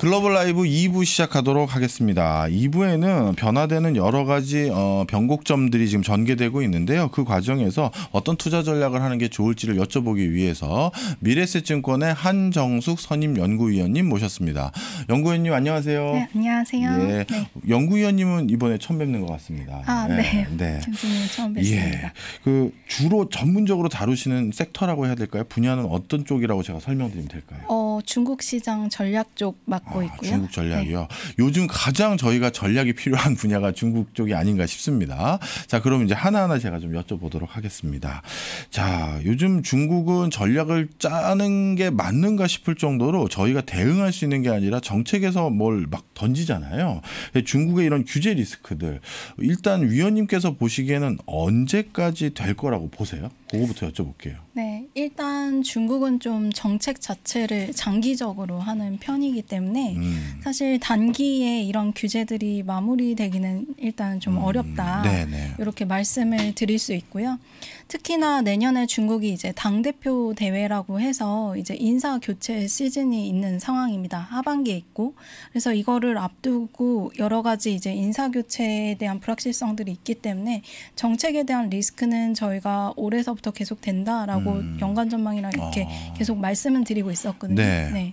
글로벌 라이브 2부 시작하도록 하겠습니다. 2부에는 변화되는 여러 가지 어, 변곡점들이 지금 전개되고 있는데요. 그 과정에서 어떤 투자 전략을 하는 게 좋을지를 여쭤보기 위해서 미래세증권의 한정숙 선임 연구위원님 모셨습니다. 연구위원님 안녕하세요. 네, 안녕하세요. 예, 네. 연구위원님은 이번에 처음 뵙는 것 같습니다. 아, 네. 네. 네. 처음 뵙습니다. 예, 그 주로 전문적으로 다루시는 섹터라고 해야 될까요? 분야는 어떤 쪽이라고 제가 설명드리면 될까요? 어, 중국 시장 전략 쪽 막. 아, 갖고 있고요. 중국 전략이요. 네. 요즘 가장 저희가 전략이 필요한 분야가 중국 쪽이 아닌가 싶습니다. 자, 그럼 이제 하나하나 제가 좀 여쭤보도록 하겠습니다. 자, 요즘 중국은 전략을 짜는 게 맞는가 싶을 정도로 저희가 대응할 수 있는 게 아니라 정책에서 뭘 막 던지잖아요. 중국의 이런 규제 리스크들 일단 위원님께서 보시기에는 언제까지 될 거라고 보세요? 그거부터 여쭤볼게요. 네, 일단 중국은 좀 정책 자체를 장기적으로 하는 편이기 때문에 음. 사실 단기에 이런 규제들이 마무리되기는 일단 좀 음. 어렵다. 네네. 네. 이렇게 말씀을 드릴 수 있고요. 특히나 내년에 중국이 이제 당 대표 대회라고 해서 이제 인사 교체 시즌이 있는 상황입니다. 하반기에 있고 그래서 이거를 앞두고 여러 가지 이제 인사 교체에 대한 불확실성들이 있기 때문에 정책에 대한 리스크는 저희가 올해서 2부터 계속된다라고 음. 연간 전망이랑 이렇게 아. 계속 말씀을 드리고 있었거든요. 네. 네.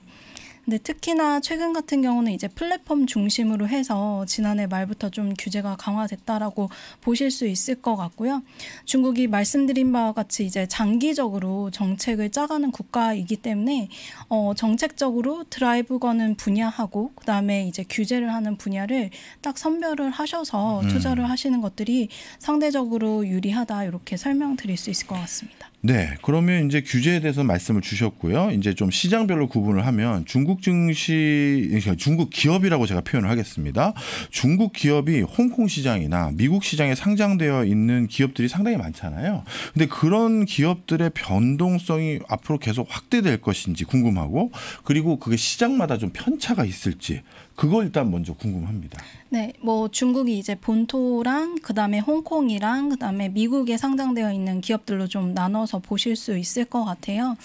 근데 특히나 최근 같은 경우는 이제 플랫폼 중심으로 해서 지난해 말부터 좀 규제가 강화됐다라고 보실 수 있을 것 같고요. 중국이 말씀드린 바와 같이 이제 장기적으로 정책을 짜가는 국가이기 때문에 어, 정책적으로 드라이브 거는 분야하고 그다음에 이제 규제를 하는 분야를 딱 선별을 하셔서 음. 투자를 음. 하시는 것들이 상대적으로 유리하다 이렇게 설명드릴 수 있을 것 같습니다. 네, 그러면 이제 규제에 대해서 말씀을 주셨고요. 이제 좀 시장별로 구분을 하면 중국 증시, 그러니까 중국 기업이라고 제가 표현을 하겠습니다. 중국 기업이 홍콩 시장이나 미국 시장에 상장되어 있는 기업들이 상당히 많잖아요. 근데 그런 기업들의 변동성이 앞으로 계속 확대될 것인지 궁금하고, 그리고 그게 시장마다 좀 편차가 있을지 그거 일단 먼저 궁금합니다. 네, 뭐 중국이 이제 본토랑 그다음에 홍콩이랑 그다음에 미국에 상장되어 있는 기업들로 좀 나눠서 보실 수 있을 것 같아요.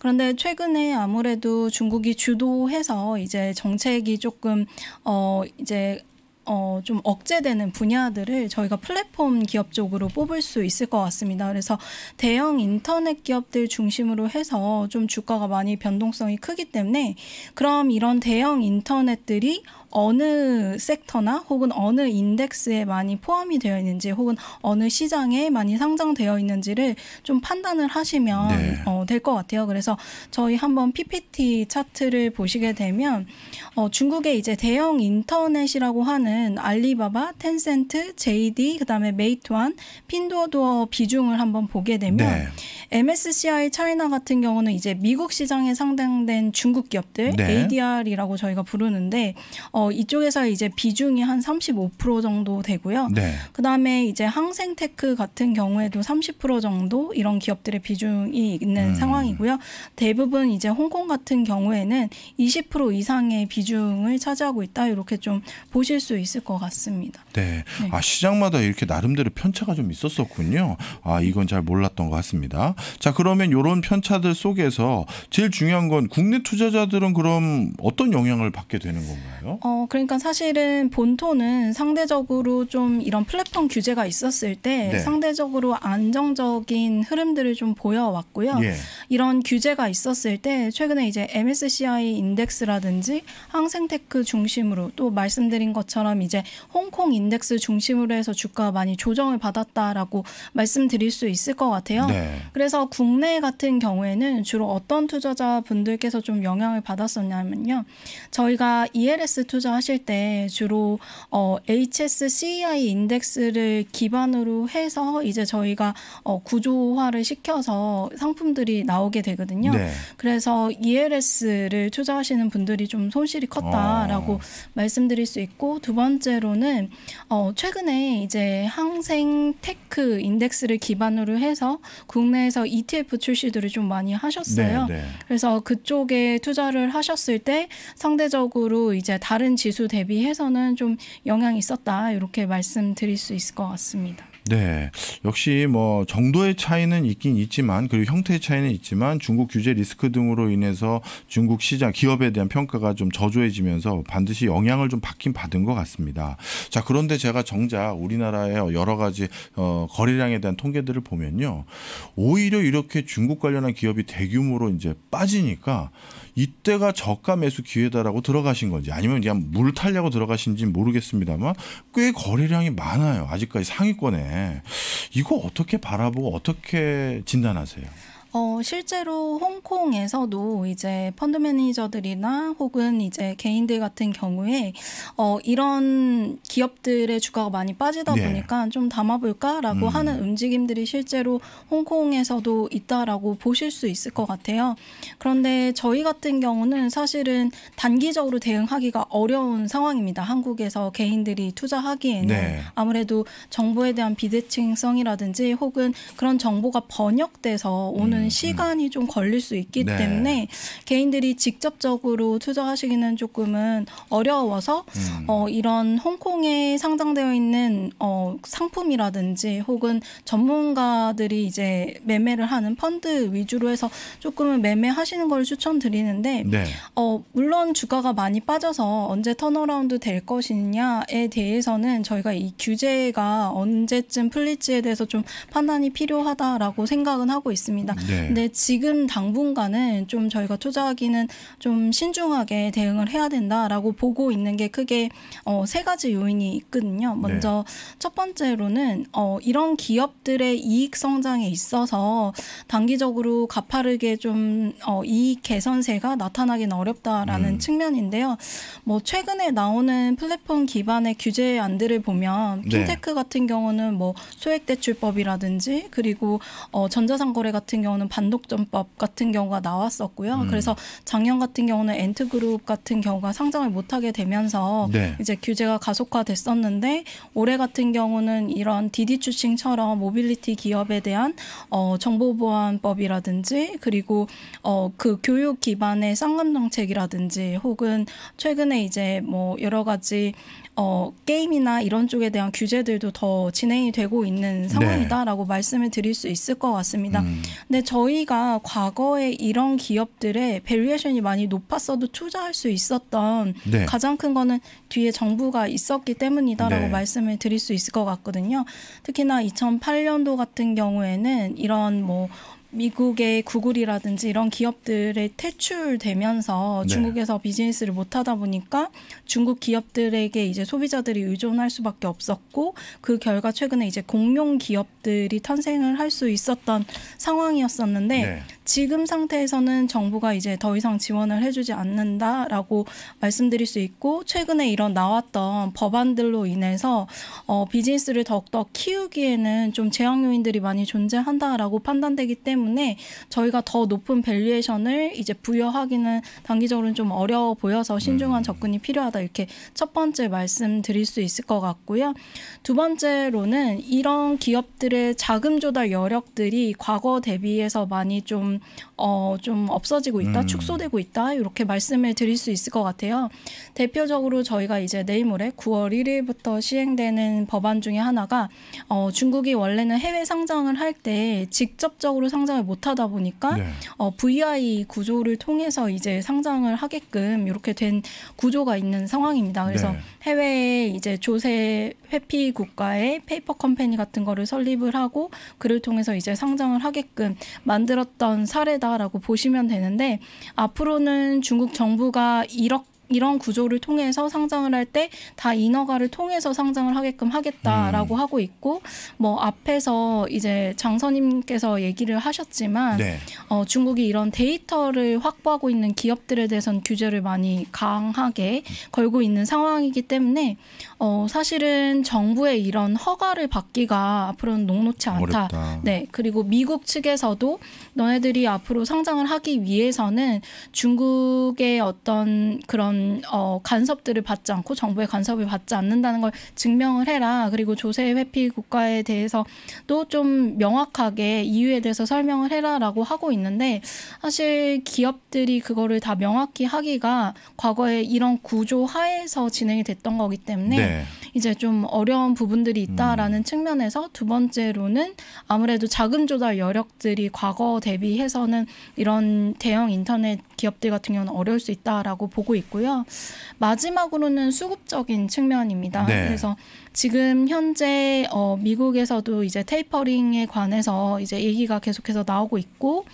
그런데 최근에 아무래도 중국이 주도해서 이제 정책이 조금 어 이제 어, 좀 억제되는 분야들을 저희가 플랫폼 기업 쪽으로 뽑을 수 있을 것 같습니다. 그래서 대형 인터넷 기업들 중심으로 해서 좀 주가가 많이 변동성이 크기 때문에 그럼 이런 대형 인터넷들이 어느 섹터나 혹은 어느 인덱스에 많이 포함이 되어 있는지 혹은 어느 시장에 많이 상장되어 있는지를 좀 판단을 하시면 네. 어, 될것 같아요. 그래서 저희 한번 PPT 차트를 보시게 되면 어, 중국의 이제 대형 인터넷이라고 하는 알리바바, 텐센트, JD, 그다음에 메이트완 핀도어도어 비중을 한번 보게 되면 네. MSCI 차이나 같은 경우는 이제 미국 시장에 상당된 중국 기업들 네. ADR이라고 저희가 부르는데 어, 이쪽에서 이제 비중이 한 35% 정도 되고요. 네. 그다음에 이제 항생테크 같은 경우에도 30% 정도 이런 기업들의 비중이 있는 음. 상황이고요. 대부분 이제 홍콩 같은 경우에는 20% 이상의 비중을 차지하고 있다 이렇게 좀 보실 수 있을 것 같습니다. 네, 네. 아 시장마다 이렇게 나름대로 편차가 좀 있었었군요. 아 이건 잘 몰랐던 것 같습니다. 자 그러면 이런 편차들 속에서 제일 중요한 건 국내 투자자들은 그럼 어떤 영향을 받게 되는 건가요? 어 그러니까 사실은 본토는 상대적으로 좀 이런 플랫폼 규제가 있었을 때 네. 상대적으로 안정적인 흐름들을 좀 보여왔고요. 예. 이런 규제가 있었을 때 최근에 이제 MSCI 인덱스라든지 항생테크 중심으로 또 말씀드린 것처럼 이제 홍콩 인덱스 중심으로 해서 주가 많이 조정을 받았다라고 말씀드릴 수 있을 것 같아요. 네. 그래서 국내 같은 경우에는 주로 어떤 투자자 분들께서 좀 영향을 받았었냐면요. 저희가 ELS 투자하실 때 주로 어, HSCI 인덱스를 기반으로 해서 이제 저희가 어, 구조화를 시켜서 상품들이 나오게 되거든요. 네. 그래서 ELS를 투자하시는 분들이 좀 손실 손실이 어. 컸다라고 어. 말씀드릴 수 있고 두 번째로는 어, 최근에 이제 항생 테크 인덱스를 기반으로 해서 국내에서 ETF 출시들을 좀 많이 하셨어요. 네, 네. 그래서 그쪽에 투자를 하셨을 때 상대적으로 이제 다른 지수 대비해서는 좀 영향이 있었다 이렇게 말씀드릴 수 있을 것 같습니다. 네. 역시 뭐 정도의 차이는 있긴 있지만 그리고 형태의 차이는 있지만 중국 규제 리스크 등으로 인해서 중국 시장 기업에 대한 평가가 좀 저조해지면서 반드시 영향을 좀 받긴 받은 것 같습니다. 자, 그런데 제가 정작 우리나라의 여러 가지 어, 거래량에 대한 통계들을 보면요. 오히려 이렇게 중국 관련한 기업이 대규모로 이제 빠지니까 이때가 저가 매수 기회다라고 들어가신 건지 아니면 그냥 물 타려고 들어가신지 모르겠습니다만 꽤 거래량이 많아요. 아직까지 상위권에. 이거 어떻게 바라보고 어떻게 진단하세요? 어, 실제로 홍콩에서도 이제 펀드 매니저들이나 혹은 이제 개인들 같은 경우에 어, 이런 기업들의 주가가 많이 빠지다 네. 보니까 좀 담아볼까라고 음. 하는 움직임들이 실제로 홍콩에서도 있다라고 보실 수 있을 것 같아요. 그런데 저희 같은 경우는 사실은 단기적으로 대응하기가 어려운 상황입니다. 한국에서 개인들이 투자하기에는 네. 아무래도 정부에 대한 비대칭성이라든지 혹은 그런 정보가 번역돼서 오는 하는 음, 음. 시간이 좀 걸릴 수 있기 네. 때문에 개인들이 직접적으로 투자하시기는 조금은 어려워서 음. 어, 이런 홍콩에 상장되어 있는 어, 상품이라든지 혹은 전문가들이 이제 매매를 하는 펀드 위주로 해서 조금은 매매하시는 걸 추천드리는데 네. 어, 물론 주가가 많이 빠져서 언제 턴어라운드 될 것이냐에 대해서는 저희가 이 규제가 언제쯤 풀릴지에 대해서 좀 판단이 필요하다라고 생각은 하고 있습니다. 네. 네. 근데 지금 당분간은 좀 저희가 투자하기는 좀 신중하게 대응을 해야 된다라고 보고 있는 게 크게 어, 세 가지 요인이 있거든요. 네. 먼저 네. 첫 번째로는 어, 이런 기업들의 이익 성장에 있어서 단기적으로 가파르게 좀 어, 이익 개선세가 나타나긴 어렵다라는 음. 측면인데요. 뭐 최근에 나오는 플랫폼 기반의 규제 안들을 보면 네. 핀테크 네. 같은 경우는 뭐 소액대출법이라든지 그리고 어, 전자상거래 같은 경우는 경우는 반독점법 같은 경우가 나왔었고요. 음. 그래서 작년 같은 경우는 엔트그룹 같은 경우가 상장을 못하게 되면서 네. 이제 규제가 가속화됐었는데 올해 같은 경우는 이런 디디 추싱처럼 모빌리티 기업에 대한 어, 정보보안법이라든지 그리고 어, 그 교육 기반의 쌍감 정책이라든지 혹은 최근에 이제 뭐 여러 가지 어, 게임이나 이런 쪽에 대한 규제들도 더 진행이 되고 있는 네. 상황이다라고 네. 말씀을 드릴 수 있을 것 같습니다. 음. 근데 저희가 과거에 이런 기업들의 밸류에이션이 많이 높았어도 투자할 수 있었던 네. 가장 큰 거는 뒤에 정부가 있었기 때문이다라고 네. 말씀을 드릴 수 있을 것 같거든요. 특히나 2008년도 같은 경우에는 이런 뭐 미국의 구글이라든지 이런 기업들의 퇴출되면서 네. 중국에서 비즈니스를 못 하다 보니까 중국 기업들에게 이제 소비자들이 의존할 수밖에 없었고 그 결과 최근에 이제 공룡 기업들이 탄생을 할 수 있었던 상황이었었는데 네. 지금 상태에서는 정부가 이제 더 이상 지원을 해주지 않는다라고 말씀드릴 수 있고 최근에 이런 나왔던 법안들로 인해서 어, 비즈니스를 더욱더 키우기에는 좀 제약 요인들이 많이 존재한다라고 판단되기 때문에 때문에 저희가 더 높은 밸류에이션을 이제 부여하기는 단기적으로는 좀 어려워 보여서 신중한 음. 접근이 필요하다 이렇게 첫 번째 말씀드릴 수 있을 것 같고요. 두 번째로는 이런 기업들의 자금 조달 여력들이 과거 대비해서 많이 좀 어, 좀 없어지고 있다, 음. 축소되고 있다 이렇게 말씀을 드릴 수 있을 것 같아요. 대표적으로 저희가 이제 내일 모레 9월 1일부터 시행되는 법안 중에 하나가 어, 중국이 원래는 해외 상장을 할 때 직접적으로 상장을 못하다 보니까 네. 어, VI 구조를 통해서 이제 상장을 하게끔 이렇게 된 구조가 있는 상황입니다. 그래서 네. 해외에 이제 조세 회피 국가의 페이퍼 컴퍼니 같은 거를 설립을 하고 그를 통해서 이제 상장을 하게끔 만들었던 사례다. 있다라고 보시면 되는데 앞으로는 중국 정부가 이렇게 이런 구조를 통해서 상장을 할 때 다 인허가를 통해서 상장을 하게끔 하겠다라고 음. 하고 있고 뭐 앞에서 이제 장선님께서 얘기를 하셨지만 네. 어, 중국이 이런 데이터를 확보하고 있는 기업들에 대해선 규제를 많이 강하게 걸고 있는 상황이기 때문에 어, 사실은 정부의 이런 허가를 받기가 앞으로는 녹록치 않다. 어렵다. 네 그리고 미국 측에서도 너네들이 앞으로 상장을 하기 위해서는 중국의 어떤 그런 어, 간섭들을 받지 않고 정부의 간섭을 받지 않는다는 걸 증명을 해라. 그리고 조세 회피 국가에 대해서도 좀 명확하게 이유에 대해서 설명을 해라라고 하고 있는데 사실 기업들이 그거를 다 명확히 하기가 과거에 이런 구조 하에서 진행이 됐던 거기 때문에 네. 이제 좀 어려운 부분들이 있다라는 음. 측면에서 두 번째로는 아무래도 자금 조달 여력들이 과거 대비해서는 이런 대형 인터넷 기업들 같은 경우는 어려울 수 있다라고 보고 있고요. 마지막으로는 수급적인 측면입니다. 네. 그래서 지금 현재 어, 미국에서도 이제 테이퍼링에 관해서 이제 얘기가 계속해서 나오고 있고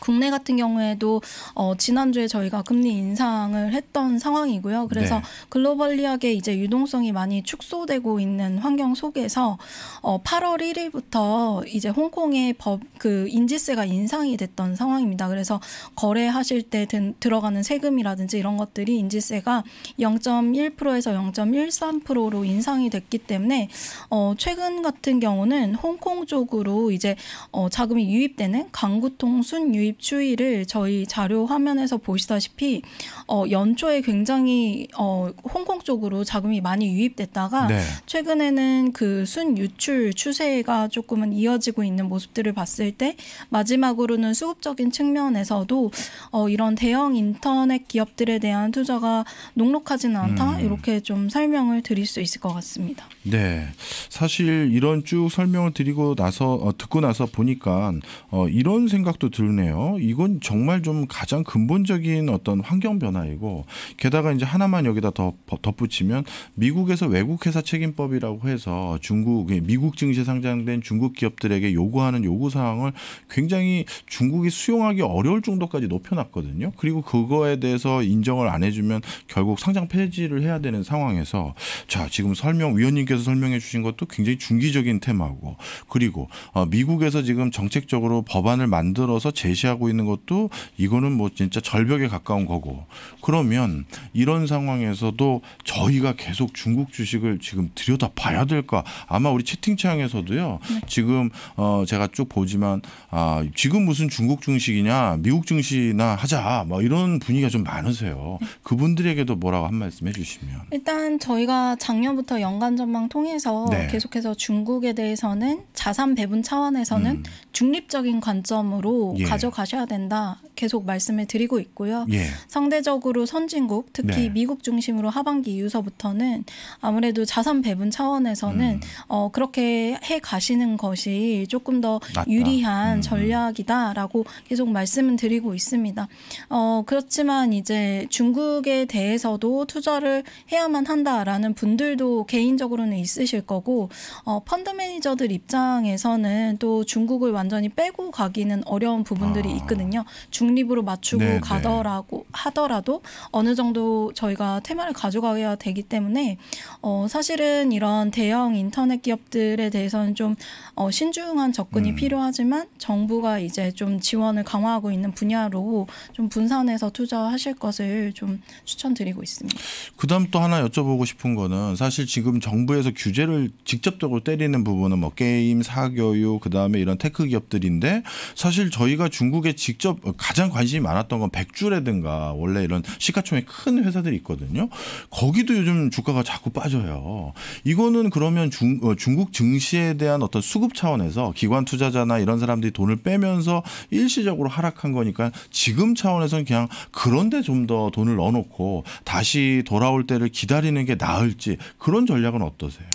국내 같은 경우에도 어, 지난주에 저희가 금리 인상을 했던 상황이고요. 그래서 네. 글로벌리하게 이제 유동성이 많이 축소되고 있는 환경 속에서 어, 8월 1일부터 이제 홍콩의 법 그 인지세가 인상이 됐던 상황입니다. 그래서 거래하실 때 든, 들어가는 세금이라든지 이런 것들이 인지세가 0.1%에서 0.13%로 인상이 됐기 때문에 어, 최근 같은 경우는 홍콩 쪽으로 이제 어, 자금이 유입되는 강구통 순유입 유입 추이를 저희 자료 화면에서 보시다시피 어, 연초에 굉장히 어, 홍콩 쪽으로 자금이 많이 유입됐다가 네. 최근에는 그 순 유출 추세가 조금은 이어지고 있는 모습들을 봤을 때 마지막으로는 수급적인 측면에서도 어, 이런 대형 인터넷 기업들에 대한 투자가 녹록하지는 않다 음. 이렇게 좀 설명을 드릴 수 있을 것 같습니다. 네, 사실 이런 쭉 설명을 드리고 나서 어, 듣고 나서 보니까 어, 이런 생각도 들네요. 있잖요 이건 정말 좀 가장 근본적인 어떤 환경 변화이고 게다가 이제 하나만 여기다 더 덧붙이면 미국에서 외국 회사 책임법이라고 해서 중국 미국 증시 상장된 중국 기업들에게 요구하는 요구 사항을 굉장히 중국이 수용하기 어려울 정도까지 높여놨거든요. 그리고 그거에 대해서 인정을 안 해주면 결국 상장 폐지를 해야 되는 상황에서 자 지금 설명 위원님께서 설명해 주신 것도 굉장히 중기적인 테마고 그리고 어, 미국에서 지금 정책적으로 법안을 만들어서 제시 제시하고 있는 것도 이거는 뭐 진짜 절벽에 가까운 거고 그러면 이런 상황에서도 저희가 계속 중국 주식을 지금 들여다 봐야 될까 아마 우리 채팅창에서도요 네. 지금 어 제가 쭉 보지만 아 지금 무슨 중국 증식이냐 미국 증이나 하자 뭐 이런 분위기가 좀 많으세요 네. 그분들에게도 뭐라고 한 말씀 해주시면 일단 저희가 작년부터 연간 전망 통해서 네. 계속해서 중국에 대해서는 자산 배분 차원에서는 음. 중립적인 관점으로 예. 가져가 가셔야 된다 계속 말씀을 드리고 있고요. 예. 상대적으로 선진국 특히 네. 미국 중심으로 하반기 이후서부터는 아무래도 자산 배분 차원에서는 음. 어, 그렇게 해 가시는 것이 조금 더 낫다. 유리한 음, 음. 전략이다라고 계속 말씀을 드리고 있습니다. 어, 그렇지만 이제 중국에 대해서도 투자를 해야만 한다라는 분들도 개인적으로는 있으실 거고 어, 펀드 매니저들 입장에서는 또 중국을 완전히 빼고 가기는 어려운 부분들이 것들이 있거든요. 중립으로 맞추고 네, 네. 가더라고 네. 하더라도 어느 정도 저희가 테마를 가져가야 되기 때문에 어, 사실은 이런 대형 인터넷 기업들에 대해서는 좀 어, 신중한 접근이 음. 필요하지만 정부가 이제 좀 지원을 강화하고 있는 분야로 좀 분산해서 투자하실 것을 좀 추천드리고 있습니다. 그다음 또 하나 여쭤보고 싶은 거는 사실 지금 정부에서 규제를 직접적으로 때리는 부분은 뭐 게임, 사교육, 그다음에 이런 테크 기업들인데 사실 저희가 중국 결국에 직접 가장 관심이 많았던 건 백주라든가 원래 이런 시가총액 큰 회사들이 있거든요. 거기도 요즘 주가가 자꾸 빠져요. 이거는 그러면 중, 어, 중국 증시에 대한 어떤 수급 차원에서 기관 투자자나 이런 사람들이 돈을 빼면서 일시적으로 하락한 거니까 지금 차원에서는 그냥 그런데 좀 더 돈을 넣어놓고 다시 돌아올 때를 기다리는 게 나을지 그런 전략은 어떠세요?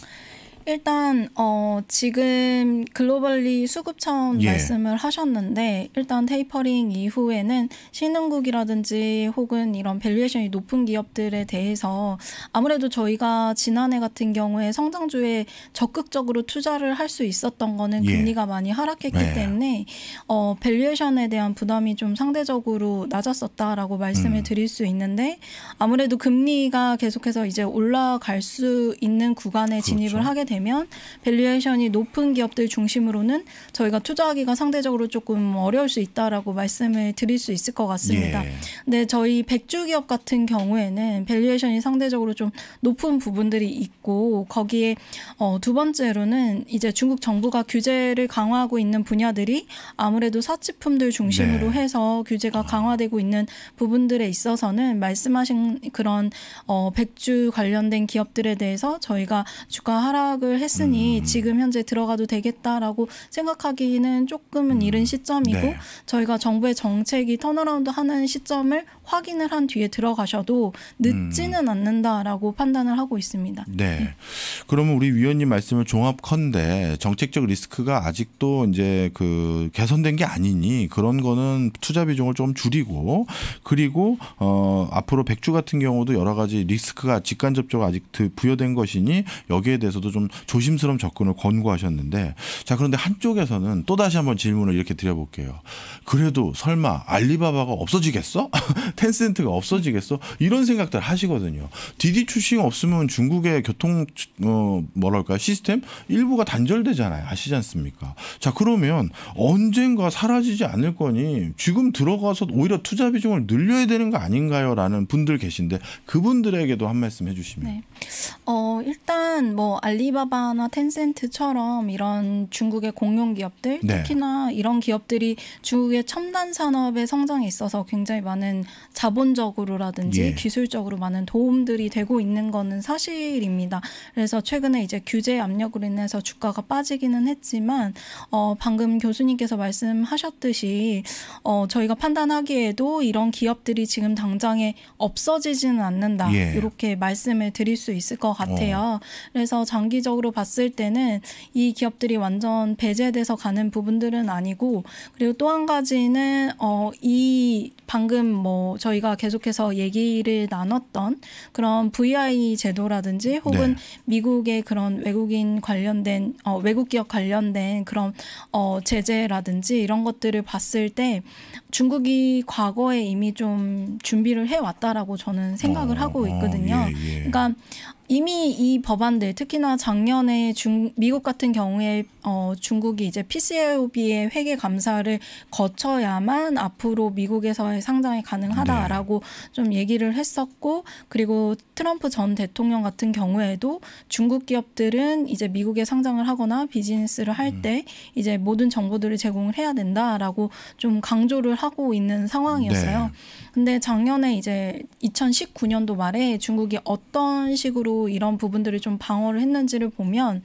일단 어 지금 글로벌리 수급 차원 예. 말씀을 하셨는데 일단 테이퍼링 이후에는 신흥국이라든지 혹은 이런 밸류에이션이 높은 기업들에 대해서 아무래도 저희가 지난해 같은 경우에 성장주에 적극적으로 투자를 할 수 있었던 거는 예. 금리가 많이 하락했기 예. 때문에 어 밸류에이션에 대한 부담이 좀 상대적으로 낮았었다라고 말씀을 음. 드릴 수 있는데 아무래도 금리가 계속해서 이제 올라갈 수 있는 구간에 그렇죠. 진입을 하게 되면 되면 밸류에이션이 높은 기업들 중심으로는 저희가 투자하기가 상대적으로 조금 어려울 수 있다라고 말씀을 드릴 수 있을 것 같습니다. 예. 근데 저희 백주 기업 같은 경우에는 밸류에이션이 상대적으로 좀 높은 부분들이 있고 거기에 어, 두 번째로는 이제 중국 정부가 규제를 강화하고 있는 분야들이 아무래도 사치품들 중심으로 네. 해서 규제가 아. 강화되고 있는 부분들에 있어서는 말씀하신 그런 어, 백주 관련된 기업들에 대해서 저희가 주가 하락 시작을 했으니 음. 지금 현재 들어가도 되겠다라고 생각하기는 조금은 음. 이른 시점이고 네. 저희가 정부의 정책이 턴어라운드 하는 시점을 확인을 한 뒤에 들어가셔도 늦지는 음. 않는다라고 판단을 하고 있습니다. 네. 네. 그러면 우리 위원님 말씀을 종합컨대 정책적 리스크가 아직도 이제 그 개선된 게 아니니 그런 거는 투자 비중을 좀 줄이고 그리고 어 앞으로 백주 같은 경우도 여러 가지 리스크가 직간접적으로 아직 부여된 것이니 여기에 대해서도 좀 조심스러운 접근을 권고하셨는데 자 그런데 한쪽에서는 또 다시 한번 질문을 이렇게 드려볼게요. 그래도 설마 알리바바가 없어지겠어? 텐센트가 없어지겠어? 이런 생각들 하시거든요. 디디 출신 없으면 중국의 교통 어 뭐랄까 시스템 일부가 단절되잖아요. 아시지 않습니까? 자 그러면 언젠가 사라지지 않을 거니 지금 들어가서 오히려 투자 비중을 늘려야 되는 거 아닌가요? 라는 분들 계신데 그분들에게도 한 말씀 해주시면. 네. 어, 일단 뭐 알리바바나 텐센트처럼 이런 중국의 공용 기업들 네. 특히나 이런 기업들이 중국의 첨단 산업의 성장에 있어서 굉장히 많은 자본적으로라든지 예. 기술적으로 많은 도움들이 되고 있는 거는 사실입니다. 그래서 최근에 이제 규제 압력으로 인해서 주가가 빠지기는 했지만 어, 방금 교수님께서 말씀하셨듯이 어, 저희가 판단하기에도 이런 기업들이 지금 당장에 없어지지는 않는다. 예. 이렇게 말씀을 드릴 수 있을 것 같아요. 오. 어. 그래서 장기적으로 봤을 때는 이 기업들이 완전 배제돼서 가는 부분들은 아니고 그리고 또 한 가지는 어, 이 방금 뭐 저희가 계속해서 얘기를 나눴던 그런 VI 제도라든지 혹은 네. 미국의 그런 외국인 관련된 어, 외국 기업 관련된 그런 어, 제재라든지 이런 것들을 봤을 때 중국이 과거에 이미 좀 준비를 해왔다라고 저는 생각을 어, 하고 어, 있거든요. 어, 예, 예. 그러니까 이미 이 법안들 특히나 작년에 중, 미국 같은 경우에 어, 중국이 이제 p c a b 의 회계 감사를 거쳐야만 앞으로 미국에서의 상장이 가능하다라고 네. 좀 얘기를 했었고 그리고 트럼프 전 대통령 같은 경우에도 중국 기업들은 이제 미국에 상장을 하거나 비즈니스를 할때 음. 이제 모든 정보들을 제공을 해야 된다라고 좀 강조를 하고 있는 상황이었어요. 네. 근데 작년에 이제 2019년도 말에 중국이 어떤 식으로 이런 부분들을 좀 방어를 했는지를 보면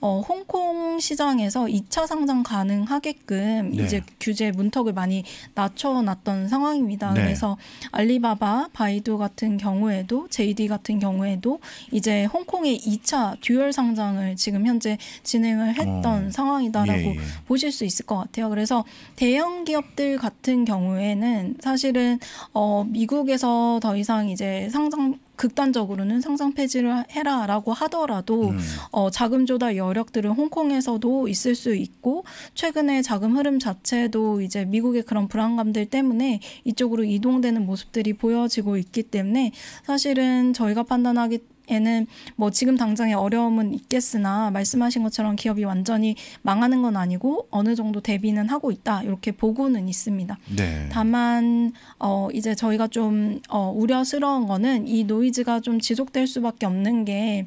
어, 홍콩 시장에서 2차 상장 가능하게끔 네. 이제 규제 문턱을 많이 낮춰놨던 상황입니다. 네. 그래서 알리바바, 바이두 같은 경우에도 JD 같은 경우에도 이제 홍콩의 2차 듀얼 상장을 지금 현재 진행을 했던 어. 상황이다라고 예, 예. 보실 수 있을 것 같아요. 그래서 대형 기업들 같은 경우에는 사실은 어, 미국에서 더 이상 이제 상장 극단적으로는 상상 폐지를 해라라고 하더라도 음. 어, 자금 조달 여력들은 홍콩에서도 있을 수 있고 최근에 자금 흐름 자체도 이제 미국의 그런 불안감들 때문에 이쪽으로 이동되는 모습들이 보여지고 있기 때문에 사실은 저희가 판단하기 얘는 뭐 지금 당장의 어려움은 있겠으나 말씀하신 것처럼 기업이 완전히 망하는 건 아니고 어느 정도 대비는 하고 있다 이렇게 보고는 있습니다. 네. 다만 어 이제 저희가 좀어 우려스러운 거는 이 노이즈가 좀 지속될 수밖에 없는 게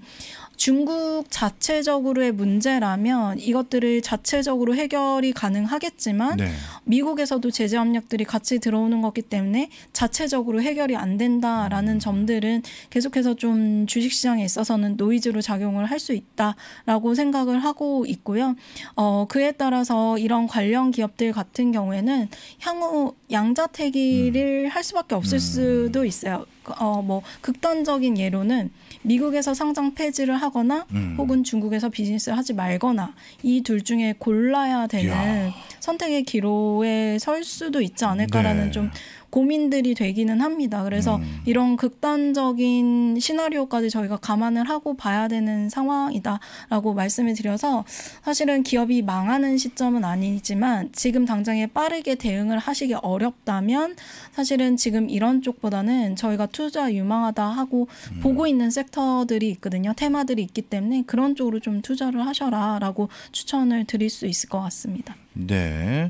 중국 자체적으로의 문제라면 이것들을 자체적으로 해결이 가능하겠지만 네. 미국에서도 제재 압력들이 같이 들어오는 거기 때문에 자체적으로 해결이 안 된다라는 음. 점들은 계속해서 좀 주식시장에 있어서는 노이즈로 작용을 할 수 있다라고 생각을 하고 있고요. 어, 그에 따라서 이런 관련 기업들 같은 경우에는 향후 양자택일을 음. 할 수밖에 없을 음. 수도 있어요. 어, 뭐 극단적인 예로는 미국에서 상장 폐지를 하거나 음. 혹은 중국에서 비즈니스 하지 말거나 이 둘 중에 골라야 되는 이야. 선택의 기로에 설 수도 있지 않을까라는 네. 좀 고민들이 되기는 합니다. 그래서 음. 이런 극단적인 시나리오까지 저희가 감안을 하고 봐야 되는 상황이다라고 말씀을 드려서 사실은 기업이 망하는 시점은 아니지만 지금 당장에 빠르게 대응을 하시기 어렵다면 사실은 지금 이런 쪽보다는 저희가 투자 유망하다 하고 음. 보고 있는 섹터들이 있거든요. 테마들이 있기 때문에 그런 쪽으로 좀 투자를 하셔라라고 추천을 드릴 수 있을 것 같습니다. 네.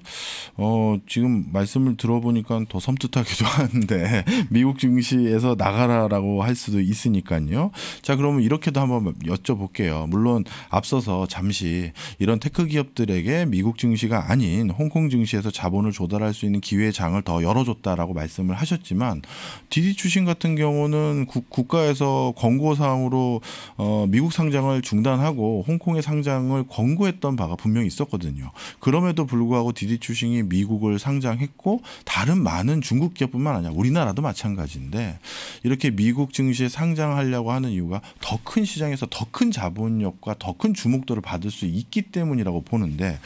어, 지금 말씀을 들어보니까 더 섬뜩 좋다하기도한데 미국 증시에서 나가라라고 할 수도 있으니까요. 자 그러면 이렇게도 한번 여쭤볼게요. 물론 앞서서 잠시 이런 테크 기업들에게 미국 증시가 아닌 홍콩 증시에서 자본을 조달할 수 있는 기회의 장을 더 열어줬다라고 말씀을 하셨지만 디디 출신 같은 경우는 국, 국가에서 권고 사항으로 어, 미국 상장을 중단하고 홍콩의 상장을 권고했던 바가 분명히 있었거든요. 그럼에도 불구하고 디디 출신이 미국을 상장했고 다른 많은 중국 중국 기업뿐만 아니라 우리나라도 마찬가지인데 이렇게 미국 증시에 상장하려고 하는 이유가 더 큰 시장에서 더 큰 자본력과 더 큰 주목도를 받을 수 있기 때문이라고 보는데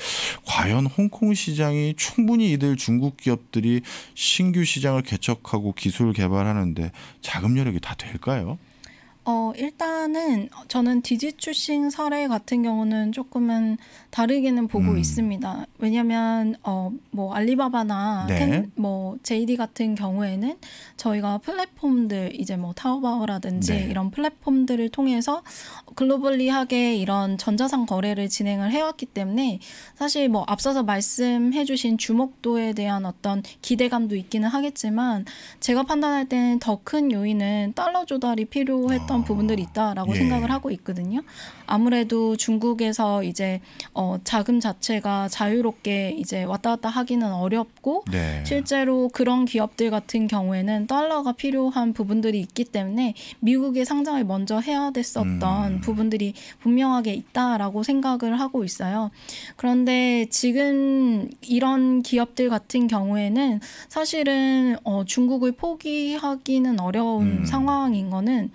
과연 홍콩 시장이 충분히 이들 중국 기업들이 신규 시장을 개척하고 기술 개발하는데 자금 여력이 다 될까요? 어, 일단은 저는 디지 추싱 사례 같은 경우는 조금은 다르게는 보고 음. 있습니다. 왜냐면 어, 뭐 알리바바나 네. 텐, 뭐 JD 같은 경우에는 저희가 플랫폼들 이제 뭐 타오바오라든지 네. 이런 플랫폼들을 통해서 글로벌리하게 이런 전자상 거래를 진행을 해왔기 때문에 사실 뭐 앞서서 말씀해주신 주목도에 대한 어떤 기대감도 있기는 하겠지만 제가 판단할 때는 더 큰 요인은 달러 조달이 필요했던. 어. 부족 부분들이 있다라고 예. 생각을 하고 있거든요. 아무래도 중국에서 이제 어, 자금 자체가 자유롭게 이제 왔다 갔다 하기는 어렵고 네. 실제로 그런 기업들 같은 경우에는 달러가 필요한 부분들이 있기 때문에 미국의 상장을 먼저 해야 됐었던 음. 부분들이 분명하게 있다라고 생각을 하고 있어요. 그런데 지금 이런 기업들 같은 경우에는 사실은 어, 중국을 포기하기는 어려운 음. 상황인 거는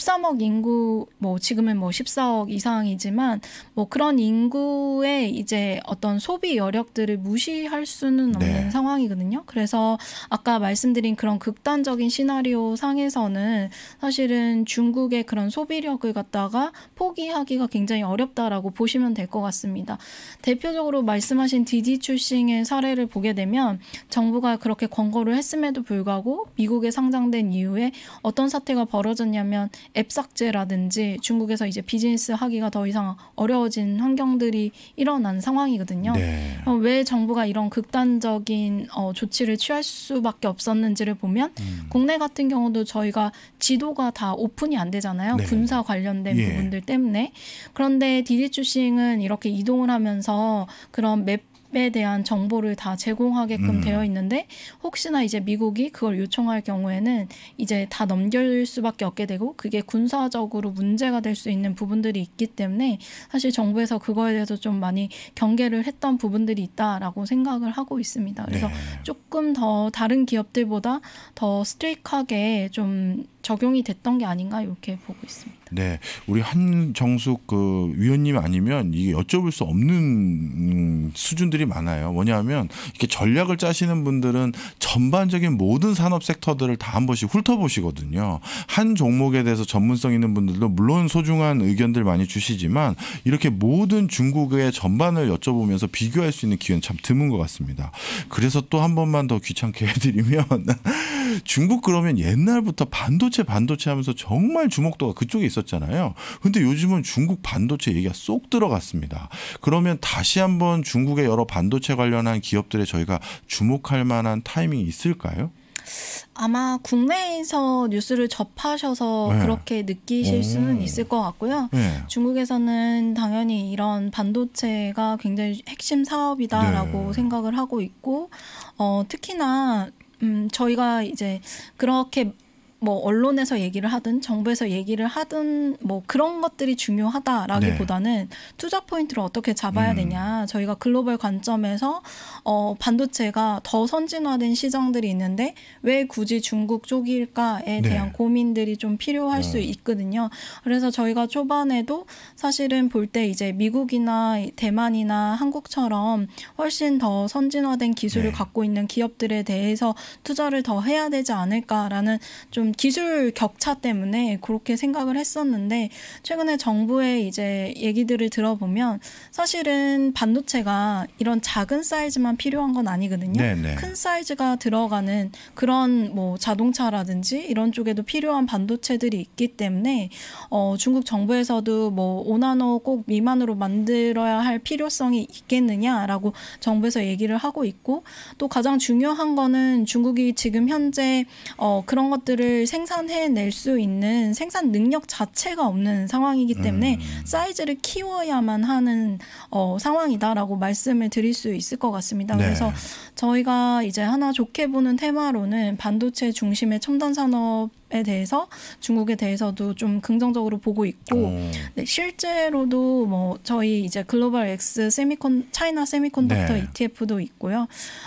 13억 인구 뭐 지금은 뭐 14억 이상이지만 뭐 그런 인구의 이제 어떤 소비 여력들을 무시할 수는 없는 네. 상황이거든요. 그래서 아까 말씀드린 그런 극단적인 시나리오 상에서는 사실은 중국의 그런 소비력을 갖다가 포기하기가 굉장히 어렵다라고 보시면 될 것 같습니다. 대표적으로 말씀하신 디디 출싱의 사례를 보게 되면 정부가 그렇게 권고를 했음에도 불구하고 미국에 상장된 이후에 어떤 사태가 벌어졌냐면 앱 삭제라든지 중국에서 이제 비즈니스 하기가 더 이상 어려워진 환경들이 일어난 상황이거든요. 네. 어, 왜 정부가 이런 극단적인 어, 조치를 취할 수밖에 없었는지를 보면 음. 국내 같은 경우도 저희가 지도가 다 오픈이 안 되잖아요. 네. 군사 관련된 예. 부분들 때문에. 그런데 디디추싱은 이렇게 이동을 하면서 그런 맵에 대한 정보를 다 제공하게끔 음. 되어 있는데 혹시나 이제 미국이 그걸 요청할 경우에는 이제 다 넘길 수밖에 없게 되고 그게 군사적으로 문제가 될 수 있는 부분들이 있기 때문에 사실 정부에서 그거에 대해서 좀 많이 경계를 했던 부분들이 있다라고 생각을 하고 있습니다. 그래서 네. 조금 더 다른 기업들보다 더 스트릭하게 좀 적용이 됐던 게 아닌가 이렇게 보고 있습니다. 네, 우리 한정숙 그 위원님 아니면 이게 여쭤볼 수 없는 음, 수준들이 많아요. 뭐냐면 이렇게 전략을 짜시는 분들은 전반적인 모든 산업 섹터들을 다 한 번씩 훑어보시거든요. 한 종목에 대해서 전문성 있는 분들도 물론 소중한 의견들 많이 주시지만 이렇게 모든 중국의 전반을 여쭤보면서 비교할 수 있는 기회는 참 드문 것 같습니다. 그래서 또 한 번만 더 귀찮게 해드리면 중국 그러면 옛날부터 반도 반도체 반도체 하면서 정말 주목도가 그쪽에 있었잖아요. 근데 요즘은 중국 반도체 얘기가 쏙 들어갔습니다. 그러면 다시 한번 중국의 여러 반도체 관련한 기업들에 저희가 주목할 만한 타이밍이 있을까요? 아마 국내에서 뉴스를 접하셔서 네. 그렇게 느끼실 오. 수는 있을 것 같고요. 네. 중국에서는 당연히 이런 반도체가 굉장히 핵심 사업이다라고 네. 생각을 하고 있고, 어, 특히나 음, 저희가 이제 그렇게 뭐 언론에서 얘기를 하든 정부에서 얘기를 하든 뭐 그런 것들이 중요하다라기보다는 네. 투자 포인트를 어떻게 잡아야 음. 되냐 저희가 글로벌 관점에서 어 반도체가 더 선진화된 시장들이 있는데 왜 굳이 중국 쪽일까에 네. 대한 고민들이 좀 필요할 음. 수 아. 있거든요. 그래서 저희가 초반에도 사실은 볼 때 이제 미국이나 대만이나 한국처럼 훨씬 더 선진화된 기술을 네. 갖고 있는 기업들에 대해서 투자를 더 해야 되지 않을까라는 좀 기술 격차 때문에 그렇게 생각을 했었는데 최근에 정부의 이제 얘기들을 들어보면 사실은 반도체가 이런 작은 사이즈만 필요한 건 아니거든요. 네네. 네. 큰 사이즈가 들어가는 그런 뭐 자동차라든지 이런 쪽에도 필요한 반도체들이 있기 때문에 어, 중국 정부에서도 뭐 5나노 꼭 미만으로 만들어야 할 필요성이 있겠느냐라고 정부에서 얘기를 하고 있고 또 가장 중요한 거는 중국이 지금 현재 어, 그런 것들을 것을 생산해낼 수 있는 생산 능력 자체가 없는 상황이기 때문에 음. 사이즈를 키워야만 하는 어, 상황이다라고 말씀을 드릴 수 있을 것 같습니다. 네. 그래서 저희가 이제 하나 좋게 보는 테마로는 반도체 중심의 첨단 산업 에 대해서 중국에 대해서도 좀 긍정적으로 보고 있고 네, 실제로도 뭐 저희 이제 글로벌 X 세미콘 차이나 세미콘덕터 네. ETF도 있고요.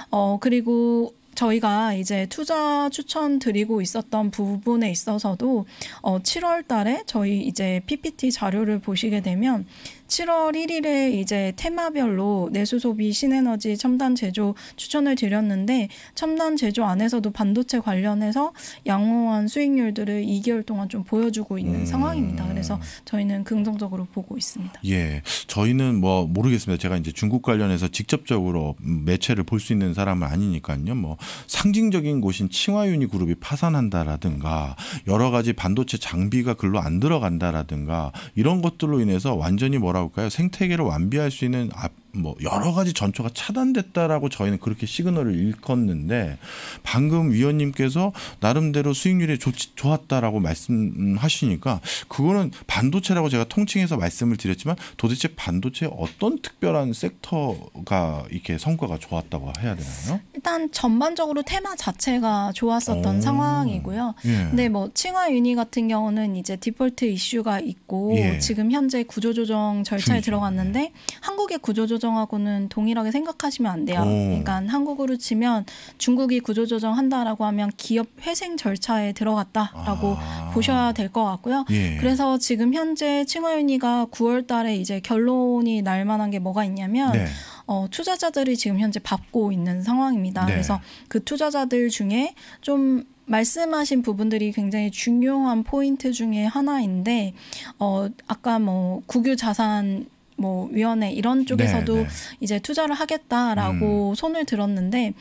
어 그리고 저희가 이제 투자 추천 드리고 있었던 부분에 있어서도 어, 7월 달에 저희 이제 PPT 자료를 보시게 되면 7월 1일에 이제 테마별로 내수소비 신에너지 첨단 제조 추천을 드렸는데 첨단 제조 안에서도 반도체 관련해서 양호한 수익률들을 2개월 동안 좀 보여주고 있는 음. 상황입니다. 그래서 저희는 긍정적으로 보고 있습니다. 예, 저희는 뭐 모르겠습니다. 제가 이제 중국 관련해서 직접적으로 매체를 볼 수 있는 사람은 아니니까요. 뭐 상징적인 곳인 칭화유니 그룹이 파산한다라든가 여러 가지 반도체 장비가 글로 안 들어간다라든가 이런 것들로 인해서 완전히 뭐라 뭐라 할까요? 생태계를 완비할 수 있는 뭐 여러 가지 전초가 차단됐다라고 저희는 그렇게 시그널을 읽었는데 방금 위원님께서 나름대로 수익률이 좋, 좋았다라고 말씀하시니까 그거는 반도체라고 제가 통칭해서 말씀을 드렸지만 도대체 반도체 어떤 특별한 섹터가 이렇게 성과가 좋았다고 해야 되나요? 일단 전반적으로 테마 자체가 좋았었던 오. 상황이고요. 예. 근데 뭐 칭화 유니 같은 경우는 이제 디폴트 이슈가 있고 예. 지금 현재 구조조정 절차에 중심. 들어갔는데 한국의 구조조정 구조조정하고는 동일하게 생각하시면 안 돼요. 오. 그러니까 한국으로 치면 중국이 구조조정한다라고 하면 기업 회생 절차에 들어갔다라고 아. 보셔야 될 것 같고요. 예. 그래서 지금 현재 칭화윤이가 9월달에 이제 결론이 날 만한 게 뭐가 있냐면. 네. 어, 투자자들이 지금 현재 받고 있는 상황입니다. 네. 그래서 그 투자자들 중에 좀 말씀하신 부분들이 굉장히 중요한 포인트 중에 하나인데, 어, 아까 뭐, 국유 자산 뭐 위원회 이런 쪽에서도 네, 네. 이제 투자를 하겠다라고 음. 손을 들었는데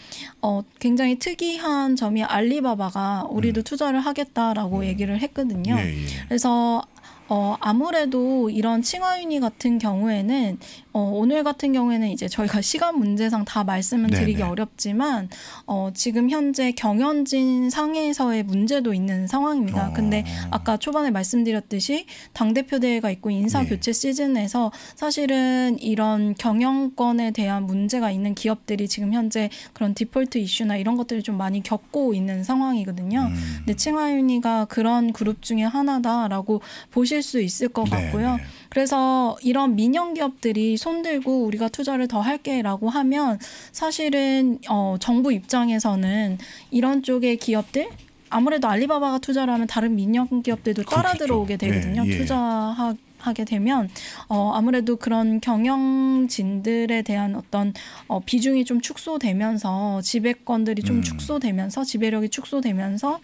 어 굉장히 특이한 점이 알리바바가 우리도 음. 투자를 하겠다라고 음. 얘기를 했거든요. 예, 예. 그래서 어, 아무래도 이런 칭화윤희 같은 경우에는 어, 오늘 같은 경우에는 이제 저희가 시간 문제상 다 말씀을 네, 드리기 네. 어렵지만 어, 지금 현재 경연진 상에서의 문제도 있는 상황입니다. 어... 근데 아까 초반에 말씀드렸듯이 당 대표 대회가 있고 인사 네. 교체 네. 시즌에서 사실은 이런 경영권에 대한 문제가 있는 기업들이 지금 현재 그런 디폴트 이슈나 이런 것들을 좀 많이 겪고 있는 상황이거든요. 음... 근데 칭화윤희가 그런 그룹 중에 하나다라고 보실 있을 수 있을 것 네, 같고요. 네 그래서 이런 민영 기업들이 손들고 우리가 투자를 더 할게라고 하면 사실은 어, 정부 입장에서는 이런 쪽의 기업들 아무래도 알리바바가 투자를 하면 다른 민영 기업들도 따라 들어오게 되거든요. 네, 예, 예. 투자하기 하게 되면 어, 아무래도 그런 경영진들에 대한 어떤 어, 비중이 좀 축소되면서 지배권들이 좀 음. 축소되면서 지배력이 축소되면서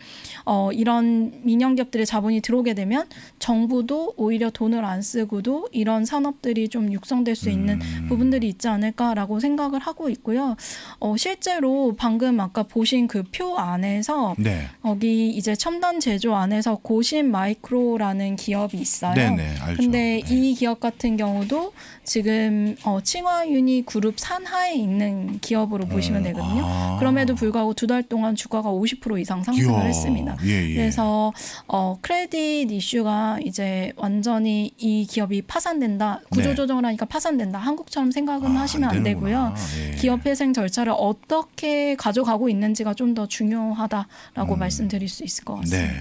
어, 이런 민영기업들의 자본이 들어오게 되면 정부도 오히려 돈을 안 쓰고도 이런 산업들이 좀 육성될 수 있는 음. 부분들이 있지 않을까라고 생각을 하고 있고요. 어, 실제로 방금 아까 보신 그 표 안에서 네. 거기 이제 첨단 제조 안에서 고신 마이크로라는 기업이 있어요. 네네, 네, 알죠. 그렇죠. 근데 이 기업 같은 경우도 지금 어, 칭화유니 그룹 산하에 있는 기업으로 음. 보시면 되거든요. 아. 그럼에도 불구하고 두 달 동안 주가가 50% 이상 상승을 이야. 했습니다. 예, 예. 그래서 어, 크레딧 이슈가 이제 완전히 이 기업이 파산된다, 구조조정을 네. 하니까 파산된다, 한국처럼 생각은 아, 하시면 안, 되고요. 예. 기업 회생 절차를 어떻게 가져가고 있는지가 좀 더 중요하다라고 음. 말씀드릴 수 있을 것 같습니다. 네.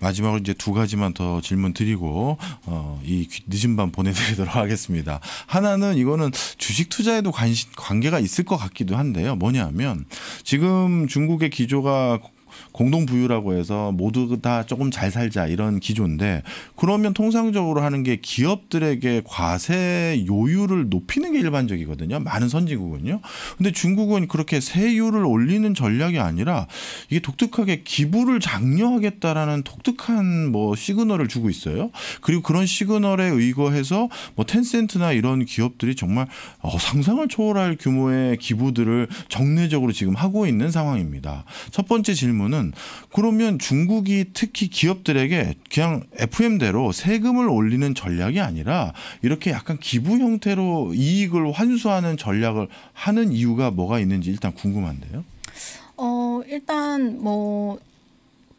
마지막으로 이제 두 가지만 더 질문 드리고 어, 이 늦은 밤 보내드리도록 하겠습니다. 하나는 이거는 주식 투자에도 관심 관계가 있을 것 같기도 한데요. 뭐냐면 하 지금 중국의 기조가 공동 부유라고 해서 모두 다 조금 잘 살자 이런 기조인데 그러면 통상적으로 하는 게 기업들에게 과세 요율을 높이는 게 일반적이거든요. 많은 선진국은요. 근데 중국은 그렇게 세율을 올리는 전략이 아니라 이게 독특하게 기부를 장려하겠다라는 독특한 뭐 시그널을 주고 있어요. 그리고 그런 시그널에 의거해서 뭐 텐센트나 이런 기업들이 정말 어, 상상을 초월할 규모의 기부들을 정례적으로 지금 하고 있는 상황입니다. 첫 번째 질문은 되면 그러면 중국이 특히 기업들에게 그냥 FM대로 세금을 올리는 전략이 아니라 이렇게 약간 기부 형태로 이익을 환수하는 전략을 하는 이유가 뭐가 있는지 일단 궁금한데요. 어, 일단 뭐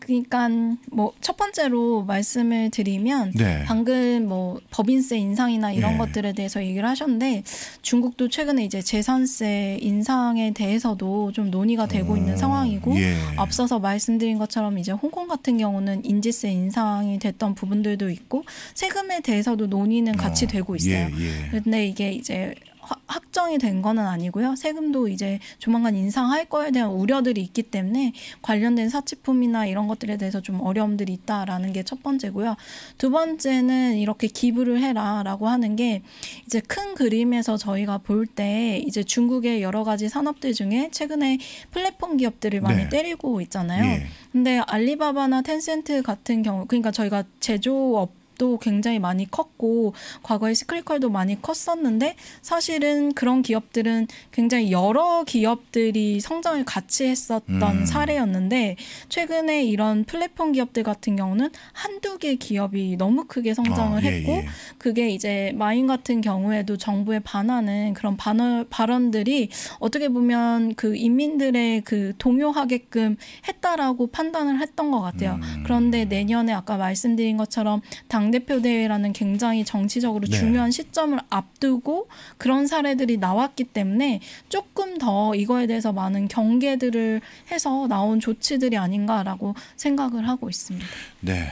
그러니까 뭐첫 번째로 말씀을 드리면 네. 방금 뭐 법인세 인상이나 이런 네. 것들에 대해서 얘기를 하셨는데 중국도 최근에 이제 재산세 인상에 대해서도 좀 논의가 되고 오. 있는 어, 상황이고 예. 앞서서 말씀드린 것처럼 이제 홍콩 같은 경우는 인지세 인상이 됐던 부분들도 있고 세금에 대해서도 논의는 같이 어. 되고 있어요. 예. 예. 근데 이게 이제 확정이 된 거는 아니고요. 세금도 이제 조만간 인상할 거에 대한 우려들이 있기 때문에 관련된 사치품이나 이런 것들에 대해서 좀 어려움들이 있다라는 게 첫 번째고요. 두 번째는 이렇게 기부를 해라라고 하는 게 이제 큰 그림에서 저희가 볼 때 이제 중국의 여러 가지 산업들 중에 최근에 플랫폼 기업들을 많이 네. 때리고 있잖아요. 예. 근데 알리바바나 텐센트 같은 경우 그러니까 저희가 제조업 기도 굉장히 많이 컸고 과거에 스크리컬도 많이 컸었는데 사실은 그런 기업들은 굉장히 여러 기업들이 성장을 같이 했었던 음. 사례였는데 최근에 이런 플랫폼 기업들 같은 경우는 한두 개 기업이 너무 크게 성장을 아, 예, 했고 예. 그게 이제 마인 같은 경우에도 정부에 반하는 그런 반어, 발언들이 어떻게 보면 그 인민들의 그 동요하게끔 했다라고 판단을 했던 것 같아요. 음. 그런데 내년에 아까 말씀드린 것처럼 당 당대표 대회라는 굉장히 정치적으로 네. 중요한 시점을 앞두고 그런 사례들이 나왔기 때문에 조금 더 이거에 대해서 많은 경계들을 해서 나온 조치들이 아닌가라고 생각을 하고 있습니다. 네.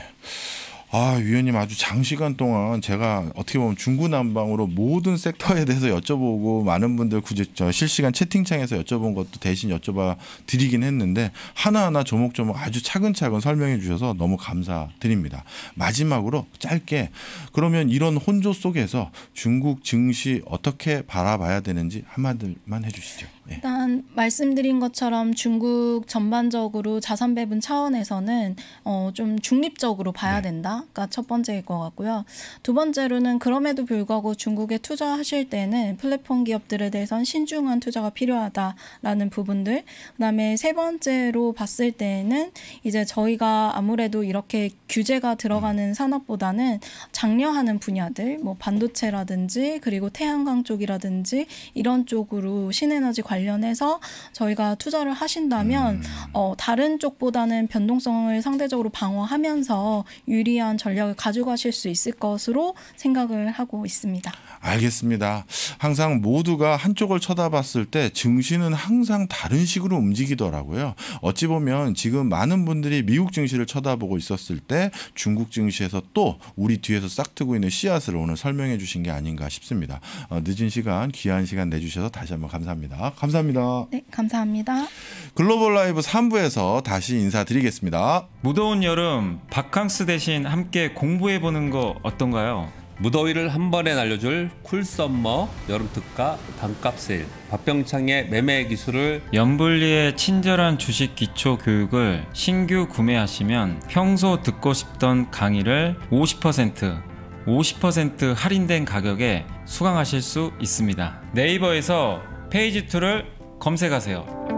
아, 위원님 아주 장시간 동안 제가 어떻게 보면 중구난방으로 모든 섹터에 대해서 여쭤보고 많은 분들 굳이 저 실시간 채팅창에서 여쭤본 것도 대신 여쭤봐 드리긴 했는데 하나하나 조목조목 아주 차근차근 설명해 주셔서 너무 감사드립니다. 마지막으로 짧게 그러면 이런 혼조 속에서 중국 증시 어떻게 바라봐야 되는지 한마디만 해 주시죠. 네. 일단 말씀드린 것처럼 중국 전반적으로 자산 배분 차원에서는 어, 좀 중립적으로 봐야 네. 된다가 첫 번째일 것 같고요. 두 번째로는 그럼에도 불구하고 중국에 투자하실 때는 플랫폼 기업들에 대해선 신중한 투자가 필요하다라는 부분들. 그다음에 세 번째로 봤을 때는 이제 저희가 아무래도 이렇게 규제가 들어가는 음. 산업보다는 장려하는 분야들, 뭐 반도체라든지 그리고 태양광 쪽이라든지 이런 쪽으로 신에너지 관 관련해서 저희가 투자를 하신다면 음. 어, 다른 쪽보다는 변동성을 상대적으로 방어하면서 유리한 전략을 가져가실 수 있을 것으로 생각을 하고 있습니다. 알겠습니다. 항상 모두가 한쪽을 쳐다봤을 때 증시는 항상 다른 식으로 움직이더라고요. 어찌 보면 지금 많은 분들이 미국 증시를 쳐다보고 있었을 때 중국 증시에서 또 우리 뒤에서 싹트고 있는 씨앗을 오늘 설명해 주신 게 아닌가 싶습니다. 어, 늦은 시간 귀한 시간 내주셔서 다시 한번 감사합니다. 감사합니다. 네, 감사합니다. 글로벌 라이브 3부에서 다시 인사드리겠습니다. 무더운 여름 바캉스 대신 함께 공부해 보는 거 어떤가요? 무더위를 한 번에 날려줄 쿨썸머 여름 특가 반값 세일 박병창의 매매 기술을 연불리의 친절한 주식 기초 교육을 신규 구매하시면 평소 듣고 싶던 강의를 50% 50% 할인된 가격에 수강하실 수 있습니다. 네이버에서 페이지2를 검색하세요.